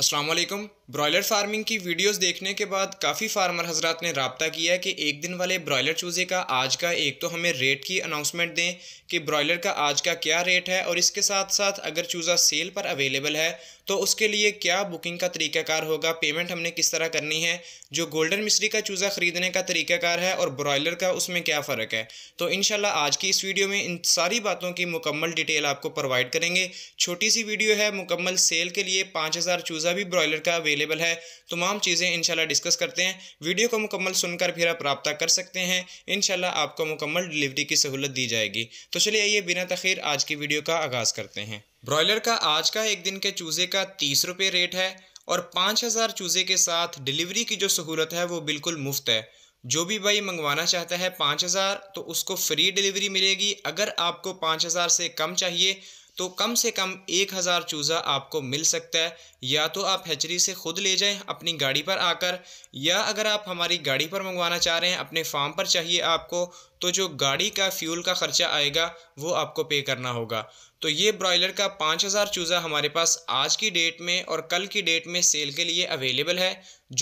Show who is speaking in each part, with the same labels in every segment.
Speaker 1: Aslam broiler farming की videos देखने के बाद काफ़ी फार्मर हजरात ने रबता किया कि एक दिन वाले ब्रॉयलर चूज़े का आज का एक तो हमें रेट की अनाउंसमेंट दें कि ब्रॉयलर का आज का क्या रेट है और इसके साथ साथ अगर चूज़ा सेल पर अवेलेबल है तो उसके लिए क्या बुकिंग का तरीकाकार होगा पेमेंट हमने किस तरह करनी है जो गोल्डन मिश्री का चूज़ा ख़रीदने का तरीकाकार है और ब्रॉयलर का उसमें क्या फ़र्क है तो इन आज की इस वीडियो में इन सारी बातों की मुकम्मल डिटेल आपको प्रोवाइड करेंगे छोटी सी वीडियो है मुकम्मल सेल के लिए पाँच हज़ार चूज़ा मुआवजा भी ब्रॉयलर का अवेलेबल है तमाम चीज़ें इंशाल्लाह डिस्कस करते हैं वीडियो को मुकम्मल सुनकर फिर आप रबता कर सकते हैं इंशाल्लाह आपको मुकम्मल डिलीवरी की सहूलत दी जाएगी तो चलिए आइए बिना तखीर आज की वीडियो का आगाज़ करते हैं ब्रॉयलर का आज का एक दिन के चूज़े का तीस रुपये रेट है और पाँच हज़ार चूज़े के साथ डिलीवरी की जो सहूलत है वो बिल्कुल मुफ्त है जो भी भाई मंगवाना चाहता है पाँच हज़ार तो उसको फ्री डिलीवरी मिलेगी अगर आपको पाँच हज़ार से कम चाहिए तो कम से कम एक हज़ार चूज़ा आपको मिल सकता है या तो आप हैचरी से ख़ुद ले जाएं अपनी गाड़ी पर आकर या अगर आप हमारी गाड़ी पर मंगवाना चाह रहे हैं अपने फार्म पर चाहिए आपको तो जो गाड़ी का फ्यूल का खर्चा आएगा वो आपको पे करना होगा तो ये ब्रॉयलर का पाँच हज़ार चूज़ा हमारे पास आज की डेट में और कल की डेट में सेल के लिए अवेलेबल है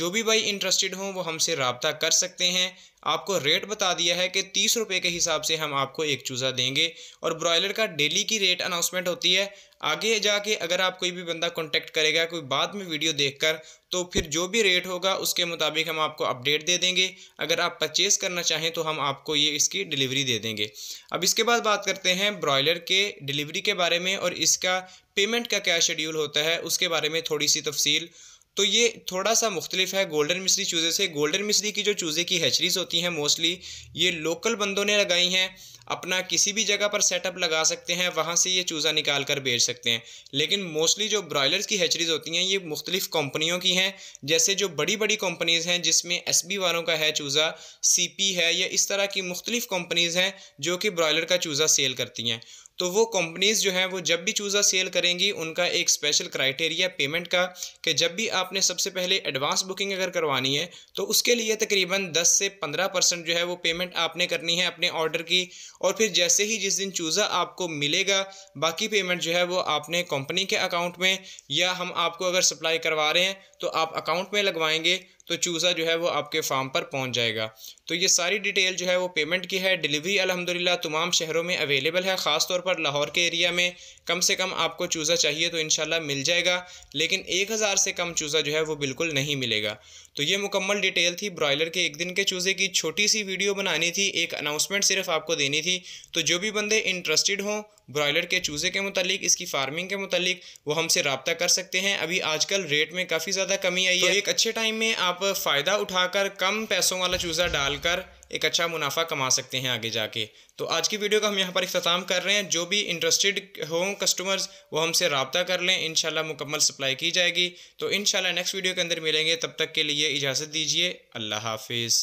Speaker 1: जो भी भाई इंटरेस्टेड हों वो हमसे रबता कर सकते हैं आपको रेट बता दिया है कि तीस रुपये के हिसाब से हम आपको एक चूज़ा देंगे और ब्रॉयलर का डेली की रेट अनाउंसमेंट होती है आगे जाके अगर आप कोई भी बंदा कॉन्टेक्ट करेगा कोई बाद में वीडियो देखकर तो फिर जो भी रेट होगा उसके मुताबिक हम आपको अपडेट दे देंगे अगर आप परचेस करना चाहें तो हम आपको ये इसकी डिलीवरी दे देंगे अब इसके बाद बात करते हैं ब्रॉयलर के डिलीवरी के बारे में और इसका पेमेंट का क्या शेड्यूल होता है उसके बारे में थोड़ी सी तफसील तो ये थोड़ा सा मुख्तलिफ है गोल्डन मिश्री चूज़े से गोल्डन मिश्री की जो चूज़े की हैचरीज़ होती हैं मोस्टली ये लोकल बंदों ने लगाई हैं अपना किसी भी जगह पर सेटअप लगा सकते हैं वहाँ से ये चूज़ा निकाल कर बेच सकते हैं लेकिन मोस्टली जो ब्रॉयलर्स की हैचरीज़ होती हैं ये मुख्तलिफ कंपनियों की हैं जैसे जो बड़ी बड़ी कंपनीज़ हैं जिसमें एस बी वालों का है चूज़ा सी पी है या इस तरह की मुख्तलिफ कंपनीज़ हैं जो कि ब्रॉयलर का चूज़ा सेल करती हैं तो वो कंपनीज़ जो हैं वो जब भी चूज़ा सेल करेंगी उनका एक स्पेशल क्राइटेरिया पेमेंट का कि जब भी आपने सबसे पहले एडवांस बुकिंग अगर करवानी है तो उसके लिए तकरीबन 10 से 15 परसेंट जो है वो पेमेंट आपने करनी है अपने ऑर्डर की और फिर जैसे ही जिस दिन चूज़ा आपको मिलेगा बाकी पेमेंट जो है वो आपने कंपनी के अकाउंट में या हम आपको अगर सप्लाई करवा रहे हैं तो आप अकाउंट में लगवाएंगे तो चूज़ा जो है वो आपके फार्म पर पहुंच जाएगा तो ये सारी डिटेल जो है वो पेमेंट की है डिलीवरी अलहमदिल्ला तमाम शहरों में अवेलेबल है ख़ास तौर पर लाहौर के एरिया में कम से कम आपको चूज़ा चाहिए तो इन मिल जाएगा लेकिन एक हज़ार से कम चूज़ा जो है वो बिल्कुल नहीं मिलेगा तो ये मुकम्मल डिटेल थी ब्रॉयलर के एक दिन के चूज़े की छोटी सी वीडियो बनानी थी एक अनाउंसमेंट सिर्फ आपको देनी थी तो जो भी बंदे इंटरेस्टेड हों ब्रॉयलर के चूज़े के मतलब इसकी फार्मिंग के मतलब वो हमसे रबता कर सकते हैं अभी आजकल रेट में काफ़ी ज़्यादा कमी आई तो है तो एक अच्छे टाइम में आप आप फ़ायदा उठाकर कम पैसों वाला चूज़ा डालकर एक अच्छा मुनाफा कमा सकते हैं आगे जाके तो आज की वीडियो का हम यहाँ पर अख्ताम कर रहे हैं जो भी इंटरेस्टेड हों कस्टमर्स वो हमसे रबता कर लें इन मुकम्मल सप्लाई की जाएगी तो इन नेक्स्ट वीडियो के अंदर मिलेंगे तब तक के लिए इजाज़त दीजिए अल्लाह हाफिज़